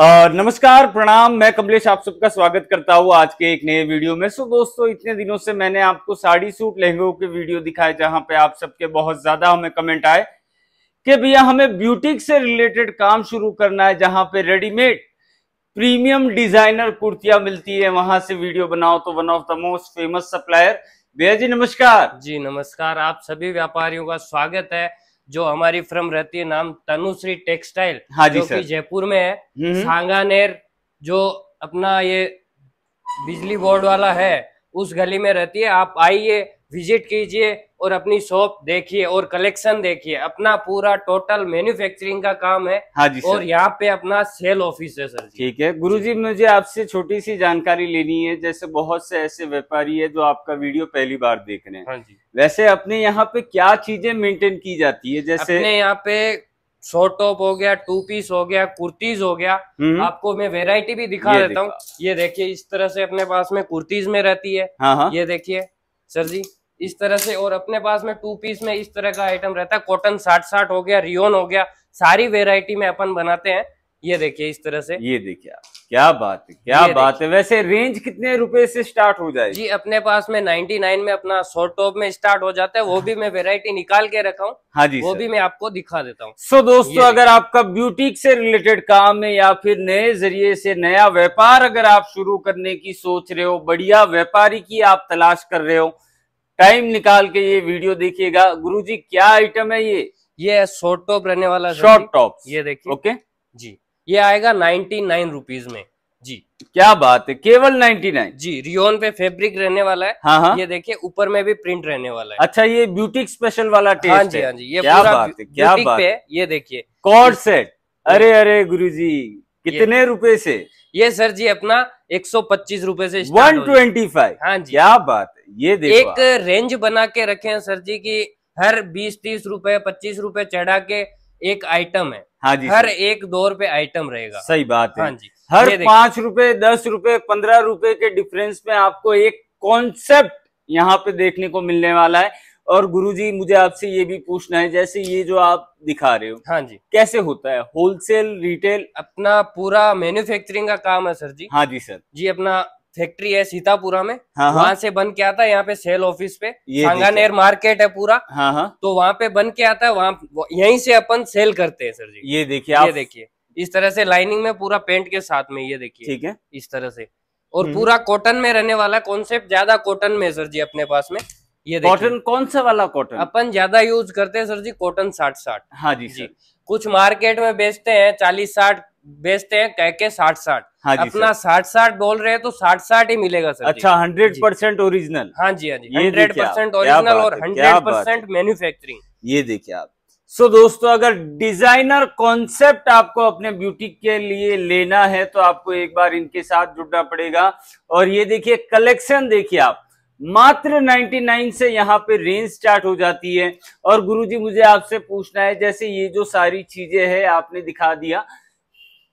नमस्कार प्रणाम मैं कमलेश आप सबका स्वागत करता हूँ आज के एक नए वीडियो में सो दोस्तों इतने दिनों से मैंने आपको साड़ी सूट लहंगों के वीडियो दिखाए जहां पे आप सबके बहुत ज्यादा हमें कमेंट आए कि भैया हमें ब्यूटिक से रिलेटेड काम शुरू करना है जहां पे रेडीमेड प्रीमियम डिजाइनर कुर्तियां मिलती है वहां से वीडियो बनाओ तो one of the most famous supplier भैया जी नमस्कार जी नमस्कार आप सभी व्यापारियों का स्वागत है जो हमारी फ्रम रहती है नाम तनुश्री टेक्सटाइल हाँ जी जो जयपुर में है हम्म हम्म। सांगानेर जो अपना ये बिजली बोर्ड वाला है उस गली में रहती है आप आइए विजिट कीजिए और अपनी शॉप देखिए और कलेक्शन देखिए अपना पूरा टोटल मैन्युफैक्चरिंग का काम है हाँ जी और यहाँ पे अपना सेल ऑफिस है सर ठीक है गुरुजी मुझे आपसे छोटी सी जानकारी लेनी है जैसे बहुत से ऐसे व्यापारी है जो आपका वीडियो पहली बार देख रहे हैं हाँ जी वैसे अपने यहाँ पे क्या चीजें मेंटेन की जाती है जैसे अपने यहाँ पे शॉर्ट टॉप हो गया टू पीस हो गया कुर्तीज हो गया हम्म। आपको मैं वेराइटी भी दिखा देता हूँ ये देखिए इस तरह से अपने पास में कुर्तीज में रहती है हाँ, हाँ। ये देखिए सर जी इस तरह से और अपने पास में टू पीस में इस तरह का आइटम रहता है कॉटन साठ साठ हो गया रियोन हो गया सारी वेराइटी में अपन बनाते हैं ये देखिए इस तरह से ये देखिए आप क्या बात है क्या बात है वैसे रेंज कितने रुपए से स्टार्ट हो जाए जी अपने पास में 99 में अपना शॉर्ट टॉप में स्टार्ट हो जाता है वो भी मैं वेरायटी निकाल के रखा हूँ हाँ जी वो भी मैं आपको दिखा देता हूँ सो दोस्तों अगर आपका ब्यूटिक से रिलेटेड काम है या फिर नए जरिए से नया व्यापार अगर आप शुरू करने की सोच रहे हो बढ़िया व्यापारी की आप तलाश कर रहे हो टाइम निकाल के ये वीडियो देखिएगा गुरुजी क्या आइटम है ये ये शॉर्ट टॉप रहने वाला शॉर्ट टॉप ये देखिए ओके जी ये आएगा नाइनटी नाइन रुपीज में जी क्या बात है केवल नाइनटी नाइन जी रियोन पे फैब्रिक रहने वाला है हाँ हा? ये देखिए ऊपर में भी प्रिंट रहने वाला है अच्छा ये ब्यूटी स्पेशल वाला हाँ टेस्ट हाँ जी हाँ जी ये क्या बात है क्या बात है ये देखिए कॉर्ड सेट अरे अरे जी कितने रुपए से ये सर जी अपना एक सौ पच्चीस रूपए से वन ट्वेंटी फाइव हाँ जी क्या बात है ये देखो एक रेंज बना के रखे हैं सर जी की हर बीस तीस रूपए पच्चीस रूपए चढ़ा के एक आइटम है हाँ जी हर एक दो रुपए आइटम रहेगा सही बात है हाँ जी हर पांच रुपए दस रुपए पंद्रह रुपए के डिफरेंस में आपको एक कॉन्सेप्ट यहाँ पे देखने को मिलने वाला है और गुरुजी मुझे आपसे ये भी पूछना है जैसे ये जो आप दिखा रहे हो हाँ जी कैसे होता है होलसेल रिटेल अपना पूरा मैन्युफैक्चरिंग का काम है सर जी हाँ जी सर जी अपना फैक्ट्री है सीतापुरा में हाँ, हाँ वहाँ से बन के आता है यहाँ पे सेल ऑफिस पे सांगानेर मार्केट है पूरा हाँ हा। तो वहाँ पे बन के आता है वहाँ यहीं से अपन सेल करते हैं सर जी ये देखिए ये देखिए इस तरह से लाइनिंग में पूरा पेंट के साथ में ये देखिए ठीक है इस तरह से और हम्म। पूरा कॉटन में रहने वाला कॉन्सेप्ट ज्यादा कॉटन में सर जी अपने पास में ये कॉटन कौन सा वाला कॉटन अपन ज्यादा यूज करते हैं सर जी कॉटन साठ साठ हाँ जी जी कुछ मार्केट में बेचते हैं चालीस साठ बेचते हैं कह के साठ साठ हाँ जी अपना साठ साठ बोल रहे हैं तो साठ साठ ही मिलेगा सर अच्छा हंड्रेड परसेंट ओरिजिनल हाँ जी हाँ जी हंड्रेड परसेंट ओरिजिनल और हंड्रेड परसेंट मैन्युफैक्चरिंग ये देखिए आप सो so, दोस्तों अगर डिजाइनर कॉन्सेप्ट आपको अपने ब्यूटी के लिए लेना है तो आपको एक बार इनके साथ जुड़ना पड़ेगा और ये देखिए कलेक्शन देखिए आप मात्र 99 से यहाँ पे रेंज स्टार्ट हो जाती है और गुरुजी मुझे आपसे पूछना है जैसे ये जो सारी चीजें है आपने दिखा दिया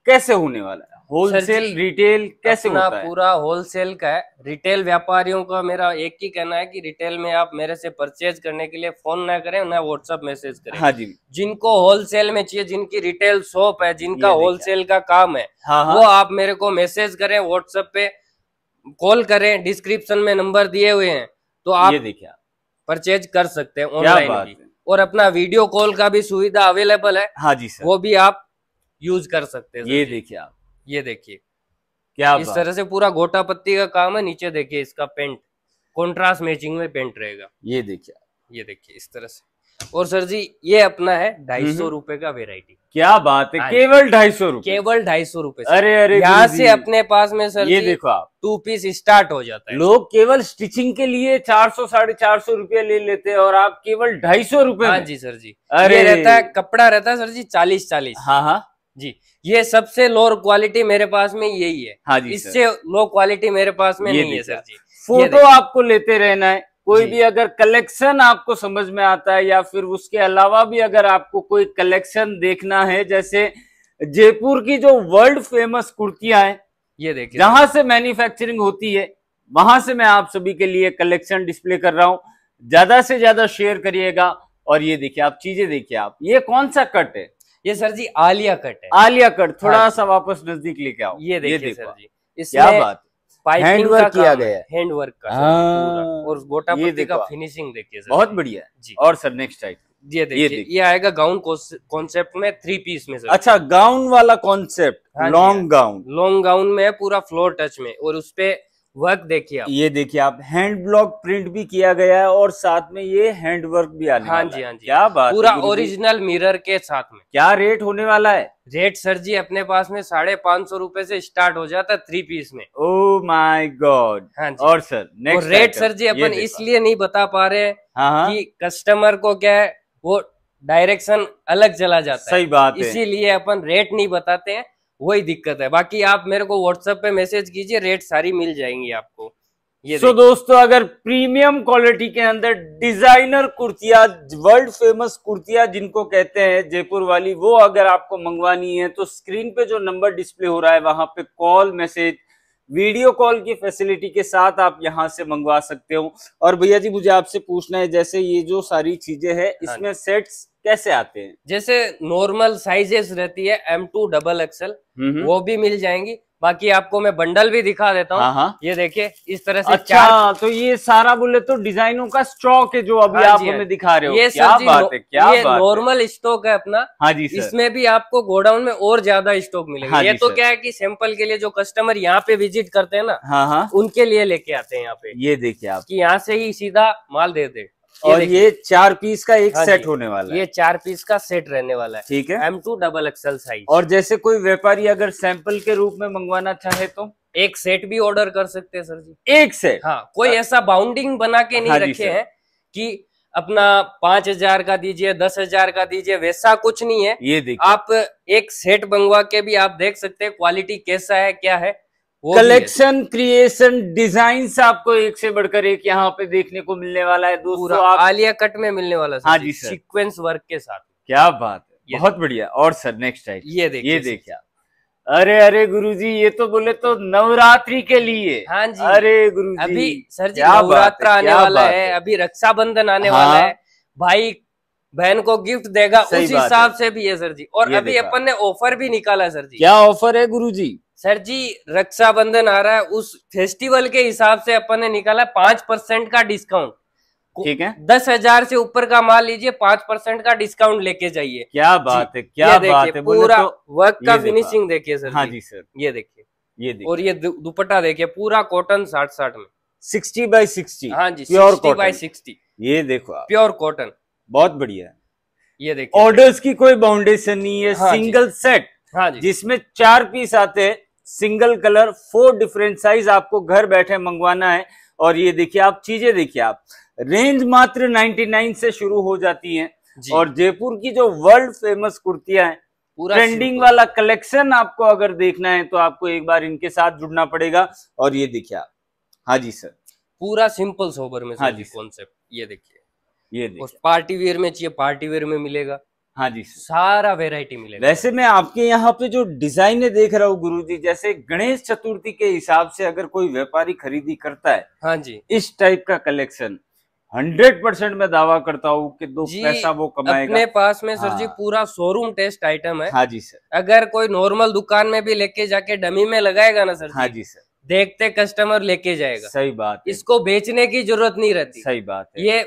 कैसे होने वाला है होलसेल रिटेल कैसे होता है पूरा होलसेल का है रिटेल व्यापारियों का मेरा एक ही कहना है कि रिटेल में आप मेरे से परचेज करने के लिए फोन ना करें ना व्हाट्सएप मैसेज करें हाँ जी जिनको होलसेल में चाहिए जिनकी रिटेल शॉप है जिनका होलसेल का काम है हाँ, हाँ वो आप मेरे को मैसेज करें व्हाट्सएप पे कॉल करें डिस्क्रिप्शन में नंबर दिए हुए हैं तो आप देखिए परचेज कर सकते हैं ऑनलाइन और अपना वीडियो कॉल का भी सुविधा अवेलेबल है हाँ जी सर वो भी आप यूज कर सकते हैं ये देखिए आप ये देखिए क्या इस तरह से पूरा गोटा पत्ती का काम है नीचे देखिए इसका पेंट कॉन्ट्रास्ट मैचिंग में पेंट रहेगा ये देखिए ये देखिए इस तरह से और सर जी ये अपना है ढाई सौ रूपये का वेराइटी क्या बात है हाँ केवल ढाई सौ केवल ढाई सौ रूपये अरे अरे यहाँ से अपने पास में सर ये देखो आप टू पीस स्टार्ट हो जाता है लोग केवल स्टिचिंग के लिए चार सौ साढ़े चार सौ रूपये ले लेते हैं और आप केवल ढाई सौ रूपये हाँ जी सर जी अरे रहता है कपड़ा रहता है सर जी चालीस चालीस हाँ हाँ जी ये सबसे लोअर क्वालिटी मेरे पास में यही है हाँ जी इससे लो क्वालिटी मेरे पास में नहीं है सर जी फोटो आपको लेते रहना है कोई भी अगर कलेक्शन आपको समझ में आता है या फिर उसके अलावा भी अगर आपको कोई कलेक्शन देखना है जैसे जयपुर की जो वर्ल्ड फेमस कुर्तियां हैं ये देखिए जहां से मैन्युफैक्चरिंग होती है वहां से मैं आप सभी के लिए कलेक्शन डिस्प्ले कर रहा हूं ज्यादा से ज्यादा शेयर करिएगा और ये देखिए आप चीजें देखिए आप ये कौन सा कट है ये सर जी आलिया कट है आलिया कट थोड़ा हाँ। सा वापस नजदीक लेके आओ ये देखिए सर जी क्या बात हैंड वर्क किया गया है हैंड वर्क का हाँ। और गोटा पत्ती का फिनिशिंग देखिए सर बहुत बढ़िया जी और सर नेक्स्ट टाइप ये देखिए ये आएगा गाउन कॉन्सेप्ट में थ्री पीस में सर अच्छा गाउन वाला concept long gown long gown में पूरा फ्लोर टच में और उसपे वर्क देखिए आप ये देखिए आप हैंड ब्लॉक प्रिंट भी किया गया है और साथ में ये हैंड वर्क भी आने हाँ जी हाँ जी क्या बात पूरा ओरिजिनल मिरर के साथ में क्या रेट होने वाला है रेट सर जी अपने पास में साढ़े पाँच सौ रूपए से स्टार्ट हो जाता है थ्री पीस में ओ माय गॉड हाँ जी और सर नेक्स्ट रेट सर जी अपन इसलिए नहीं बता पा रहे हाँ की हाँ। कस्टमर को क्या है वो डायरेक्शन अलग चला जाता है सही बात इसीलिए अपन रेट नहीं बताते हैं वही दिक्कत है बाकी आप मेरे को व्हाट्सएप पे मैसेज कीजिए रेट सारी मिल जाएंगी आपको ये so, दोस्तों अगर प्रीमियम क्वालिटी के अंदर डिजाइनर कुर्तिया वर्ल्ड फेमस कुर्तिया जिनको कहते हैं जयपुर वाली वो अगर आपको मंगवानी है तो स्क्रीन पे जो नंबर डिस्प्ले हो रहा है वहां पे कॉल मैसेज वीडियो कॉल की फैसिलिटी के साथ आप यहां से मंगवा सकते हो और भैया जी मुझे आपसे पूछना है जैसे ये जो सारी चीजें है हाँ इसमें सेट्स कैसे आते हैं जैसे नॉर्मल साइजेस रहती है एम टू डबल एक्सएल वो भी मिल जाएंगी बाकी आपको मैं बंडल भी दिखा देता हूँ हाँ, हाँ। ये देखिए इस तरह से अच्छा तो ये सारा बोले तो डिजाइनों का स्टॉक है जो अभी हाँ आप हमें हाँ दिखा रहे हो ये क्या बात है क्या ये नॉर्मल स्टॉक है अपना हाँ जी इसमें भी आपको गोडाउन में और ज्यादा स्टॉक मिलेगा हाँ ये तो क्या है कि सैंपल के लिए जो कस्टमर यहाँ पे विजिट करते है ना हाँ हाँ उनके लिए लेके आते हैं यहाँ पे ये देखिए आप यहाँ से ही सीधा माल दे दे और ये चार पीस का एक हाँ सेट होने वाला है ये चार पीस का सेट रहने वाला है ठीक है M to double XL size और जैसे कोई व्यापारी अगर सैंपल के रूप में मंगवाना चाहे तो एक सेट भी ऑर्डर कर सकते हैं सर जी एक सेट हाँ कोई ऐसा बाउंडिंग बना के नहीं हाँ रखे है कि अपना पांच हजार का दीजिए दस हजार का दीजिए वैसा कुछ नहीं है ये देखिए आप एक सेट मंगवा के भी आप देख सकते हैं क्वालिटी कैसा है क्या है कलेक्शन क्रिएशन डिजाइन आपको एक से बढ़कर एक यहाँ पे देखने को मिलने वाला है दोस्तों आप... आलिया कट में मिलने वाला हाँ जी सीक्वेंस वर्क के साथ क्या बात है बहुत बढ़िया और सर नेक्स्ट टाइम ये देखिए ये देखिए अरे अरे गुरुजी ये तो बोले तो नवरात्रि के लिए हाँ जी अरे गुरुजी अभी सर जी नवरात्र आने वाला है अभी रक्षाबंधन आने हाँ। वाला है भाई बहन को गिफ्ट देगा उस हिसाब से भी है सर जी और अभी अपन ने ऑफर भी निकाला सर जी क्या ऑफर है गुरुजी सर जी रक्षाबंधन आ रहा है उस फेस्टिवल के हिसाब से अपन ने निकाला पांच परसेंट का डिस्काउंट ठीक है दस हजार से ऊपर का माल लीजिए पांच परसेंट का डिस्काउंट लेके जाइए क्या बात है क्या बात है पूरा तो वर्क का फिनिशिंग देखिए सर हाँ जी सर ये देखिए ये देखिए और ये दुपट्टा देखिए पूरा कॉटन साठ साठ में सिक्सटी बाई सिक्सटी हाँ जी प्योर बाई सिक्सटी ये देखो प्योर कॉटन बहुत बढ़िया है ये देखिए ऑर्डर्स की कोई बाउंडेशन नहीं है सिंगल हाँ सेट हाँ जी जिसमें चार पीस आते हैं single colour four different size आपको घर बैठे मंगवाना है और ये देखिए आप चीजें देखिए आप रेंज मात्र 99 से शुरू हो जाती है और जयपुर की जो वर्ल्ड फेमस कुर्तियां हैं ट्रेंडिंग वाला कलेक्शन आपको अगर देखना है तो आपको एक बार इनके साथ जुड़ना पड़ेगा और ये देखिए आप हाँ जी सर पूरा सिंपल सोबर में हाँ जी कॉन्सेप्ट ये देखिए ये देखिए पार्टी वेयर में चाहिए पार्टी वेयर में मिलेगा हाँ जी सारा वेराइटी मिलेगा वैसे मैं आपके यहाँ पे जो डिजाइने देख रहा हूँ गुरु जी जैसे गणेश चतुर्थी के हिसाब से अगर कोई व्यापारी खरीदी करता है हाँ जी इस टाइप का कलेक्शन हंड्रेड परसेंट मैं दावा करता हूँ कि दो पैसा वो कमाएगा अपने पास में सर हाँ। जी पूरा शोरूम टेस्ट आइटम है हाँ जी सर अगर कोई नॉर्मल दुकान में भी लेके जाके डमी में लगाएगा ना सर हाँ जी सर देखते कस्टमर लेके जाएगा सही बात इसको बेचने की जरूरत नहीं रहती सही बात है। ये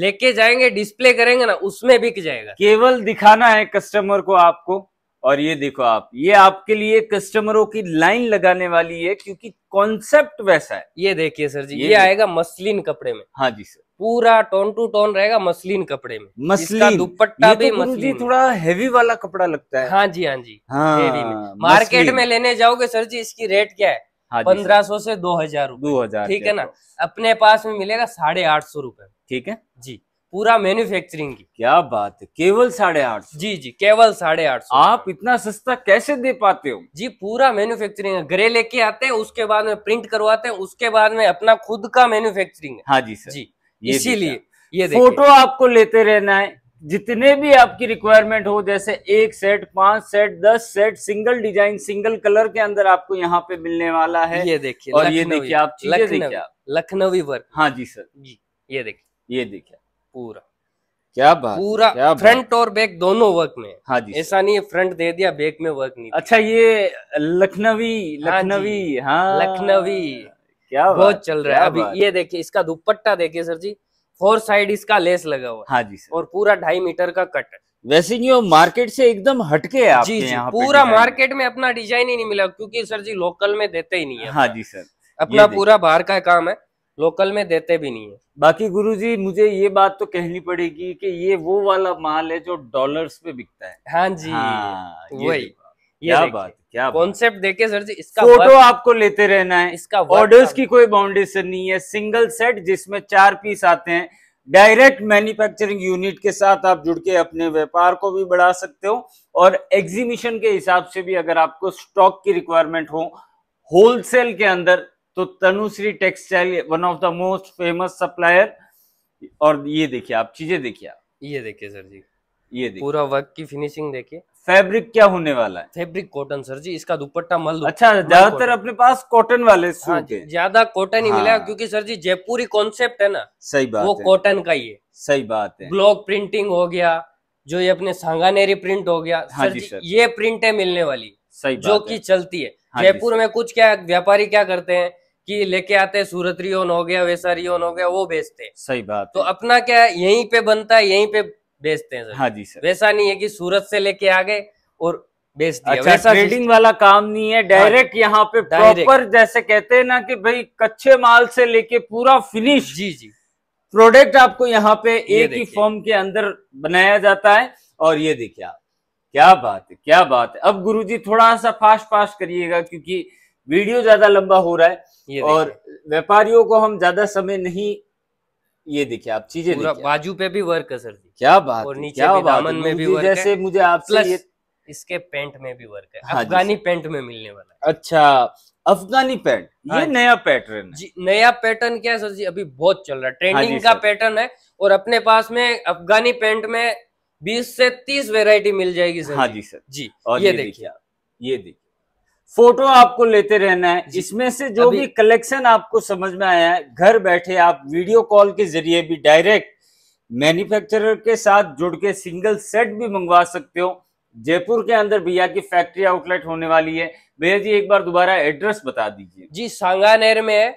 लेके जाएंगे डिस्प्ले करेंगे ना उसमें बिक जाएगा केवल दिखाना है कस्टमर को आपको और ये देखो आप ये आपके लिए कस्टमरों की लाइन लगाने वाली है क्योंकि कॉन्सेप्ट वैसा है ये देखिए सर जी ये, ये आएगा मसलिन कपड़े में हाँ जी सर पूरा टोन टू टोन रहेगा मसलिन कपड़े में मसलिन दुपट्टा तो भी तो मसलिन थोड़ा हैवी वाला कपड़ा लगता है हाँ जी हाँ जी हाँ, में मार्केट में लेने जाओगे सर जी इसकी रेट क्या है हाँ पंद्रह सौ से दो हजार दो हजार ठीक है ना अपने पास में मिलेगा साढ़े आठ सौ रूपये ठीक है जी पूरा मैन्युफैक्चरिंग की क्या बात है केवल साढ़े आठ जी जी केवल साढ़े आठ आप इतना सस्ता कैसे दे पाते हो जी पूरा मैन्युफैक्चरिंग ग्रे लेके आते हैं उसके बाद में प्रिंट करवाते हैं उसके बाद में अपना खुद का मैन्युफैक्चरिंग है हाँ जी सर जी इसीलिए ये फोटो आपको लेते रहना है जितने भी आपकी रिक्वायरमेंट हो जैसे एक सेट पांच सेट दस set single design single colour के अंदर आपको यहाँ पे मिलने वाला है ये देखिए और ये आप देखिए आप लखनवी वर्क हाँ जी सर जी ये देखिए ये देखिए पूरा क्या बात पूरा क्या फ्रंट और बैक दोनों वर्क में हाँ जी ऐसा नहीं है फ्रंट दे दिया बैक में वर्क नहीं अच्छा ये लखनवी हाँ लखनवी हाँ लखनवी क्या बहुत चल रहा है अभी ये देखिए इसका दुपट्टा देखिए सर जी फोर साइड इसका लेस लगा हुआ हाँ जी सर। और पूरा ढाई मीटर का कट वैसे ये मार्केट से एकदम हटके है जी, जी पूरा मार्केट में अपना डिजाइन ही नहीं मिला क्योंकि सर जी लोकल में देते ही नहीं है हाँ जी सर अपना पूरा बाहर का काम है लोकल में देते भी नहीं है बाकी गुरुजी मुझे ये बात तो कहनी पड़ेगी कि ये वो वाला माल है जो डॉलर्स पे बिकता है हाँ जी हाँ, वही क्या बात क्या कॉन्सेप्ट देखे सर जी इसका फोटो आपको लेते रहना है इसका ऑर्डर्स की कोई बाउंडेशन नहीं है सिंगल सेट जिसमें चार पीस आते हैं डायरेक्ट मैन्युफैक्चरिंग यूनिट के साथ आप जुड़ के अपने व्यापार को भी बढ़ा सकते हो और एग्जीबिशन के हिसाब से भी अगर आपको स्टॉक की रिक्वायरमेंट हो होलसेल के अंदर तो Tanushree textile one of the most famous supplier और ये देखिए आप चीजें देखिए आप ये देखिए सर जी ये देखिए पूरा वर्क की फिनिशिंग देखिए फैब्रिक क्या होने वाला है फैब्रिक कॉटन सर जी इसका दुपट्टा मल अच्छा ज्यादातर अपने पास कॉटन वाले हाँ, ज्यादा कॉटन ही मिला हाँ। क्योंकि सर जी जयपुरी कॉन्सेप्ट है ना सही बात वो कॉटन का ही है सही बात है ब्लॉक प्रिंटिंग हो गया जो ये अपने सांगानेरी प्रिंट हो गया हाँ सर जी, जी सर। ये प्रिंट है मिलने वाली सही जो कि चलती है हाँ जयपुर में कुछ क्या व्यापारी क्या करते हैं कि लेके आते हैं सूरतरियोन हो गया ओन हो गया वो बेचते हैं सही बात तो अपना क्या यहीं पे बनता है यहीं पे बेचते हैं सर हाँ जी सर वैसा नहीं है कि सूरत से लेके आ गए और बेच दिया अच्छा, वैसा ट्रेडिंग वाला काम नहीं है डायरेक्ट हाँ यहाँ पे प्रॉपर जैसे कहते हैं ना कि भाई कच्चे माल से लेके पूरा फिनिश जी जी प्रोडक्ट आपको यहाँ पे एक ही फॉर्म के अंदर बनाया जाता है और ये देखिए आप क्या बात है क्या बात है अब गुरुजी थोड़ा सा फास्ट फास्ट करिएगा क्योंकि वीडियो ज्यादा लंबा हो रहा है और व्यापारियों को हम ज्यादा समय नहीं ये देखिए आप चीजें बाजू पे भी वर्क है सर जी क्या बात और नीचे क्या बात में भी वर्क जैसे मुझे आप ये इसके पेंट में भी वर्क है हाँ अफगानी पैंट में मिलने वाला है अच्छा अफगानी पैंट हाँ ये नया पैटर्न जी नया पैटर्न क्या है सर जी अभी बहुत चल रहा है ट्रेंडिंग हाँ का पैटर्न है और अपने पास में अफगानी पेंट में बीस से तीस वेराइटी मिल जाएगी सर हाँ जी सर जी और ये देखिए आप ये देखिए फोटो आपको लेते रहना है इसमें से जो भी कलेक्शन आपको समझ में आया है घर बैठे आप वीडियो कॉल के जरिए भी डायरेक्ट मैन्युफैक्चरर के साथ जुड़ के सिंगल सेट भी मंगवा सकते हो जयपुर के अंदर भैया की फैक्ट्री आउटलेट होने वाली है भैया जी एक बार दोबारा एड्रेस बता दीजिए जी सांगानेर में है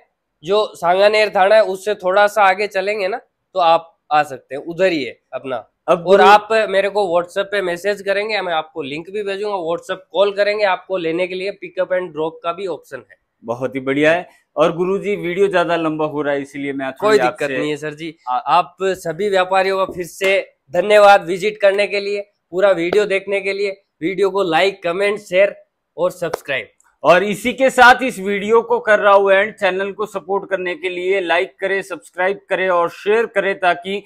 जो सांगानेर थाना है उससे थोड़ा सा आगे चलेंगे ना तो आप आ सकते हैं उधर ही है अपना अब और आप मेरे को व्हाट्सएप पे मैसेज करेंगे मैं आपको लिंक भी भेजूंगा व्हाट्सएप कॉल करेंगे आपको लेने के लिए पिकअप एंड ड्रॉप का भी ऑप्शन है बहुत ही बढ़िया है और गुरुजी वीडियो ज्यादा लंबा हो रहा है इसीलिए मैं कोई दिक्कत नहीं है सर जी आ, आप सभी व्यापारियों का फिर से धन्यवाद विजिट करने के लिए पूरा वीडियो देखने के लिए वीडियो को लाइक कमेंट शेयर और सब्सक्राइब और इसी के साथ इस वीडियो को कर रहा हूं एंड चैनल को सपोर्ट करने के लिए लाइक करें सब्सक्राइब करें और शेयर करें ताकि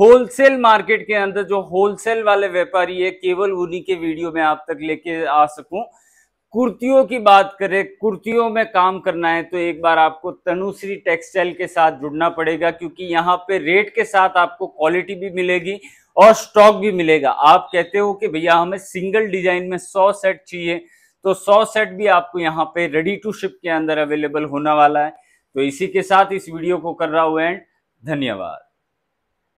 होलसेल मार्केट के अंदर जो होलसेल वाले व्यापारी है केवल उन्हीं के वीडियो में आप तक लेके आ सकूं कुर्तियों की बात करें कुर्तियों में काम करना है तो एक बार आपको तनुश्री टेक्सटाइल के साथ जुड़ना पड़ेगा क्योंकि यहाँ पे रेट के साथ आपको क्वालिटी भी मिलेगी और स्टॉक भी मिलेगा आप कहते हो कि भैया हमें सिंगल डिजाइन में सौ सेट चाहिए तो सौ सेट भी आपको यहाँ पे रेडी टू शिप के अंदर अवेलेबल होने वाला है तो इसी के साथ इस वीडियो को कर रहा हूँ एंड धन्यवाद